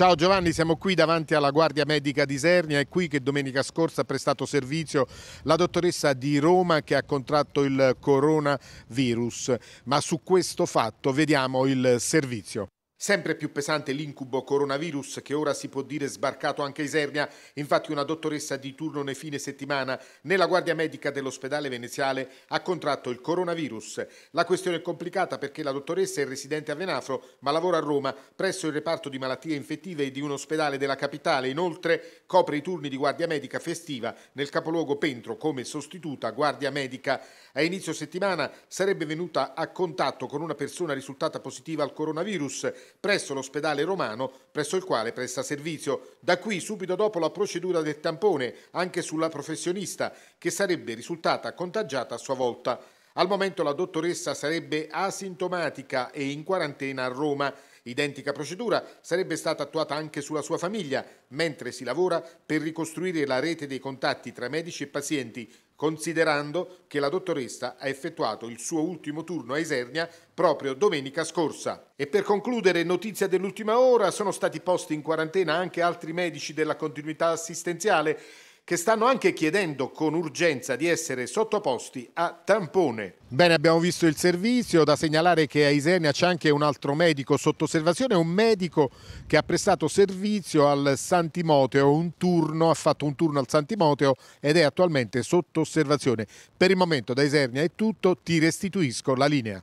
Ciao Giovanni, siamo qui davanti alla Guardia Medica di Isernia, è qui che domenica scorsa ha prestato servizio la dottoressa di Roma che ha contratto il coronavirus, ma su questo fatto vediamo il servizio. Sempre più pesante l'incubo coronavirus che ora si può dire sbarcato anche a Isernia. Infatti una dottoressa di turno nei fine settimana nella guardia medica dell'ospedale veneziale ha contratto il coronavirus. La questione è complicata perché la dottoressa è residente a Venafro ma lavora a Roma presso il reparto di malattie infettive di un ospedale della capitale. Inoltre copre i turni di guardia medica festiva nel capoluogo Pentro come sostituta guardia medica. A inizio settimana sarebbe venuta a contatto con una persona risultata positiva al coronavirus presso l'ospedale romano presso il quale presta servizio. Da qui subito dopo la procedura del tampone anche sulla professionista che sarebbe risultata contagiata a sua volta. Al momento la dottoressa sarebbe asintomatica e in quarantena a Roma. Identica procedura sarebbe stata attuata anche sulla sua famiglia, mentre si lavora per ricostruire la rete dei contatti tra medici e pazienti, considerando che la dottoressa ha effettuato il suo ultimo turno a Isernia proprio domenica scorsa. E per concludere, notizia dell'ultima ora, sono stati posti in quarantena anche altri medici della continuità assistenziale che stanno anche chiedendo con urgenza di essere sottoposti a tampone. Bene, abbiamo visto il servizio, da segnalare che a Isenia c'è anche un altro medico sotto osservazione, un medico che ha prestato servizio al Santimoteo, un turno, ha fatto un turno al Santimoteo ed è attualmente sotto osservazione. Per il momento da Isernia è tutto, ti restituisco la linea.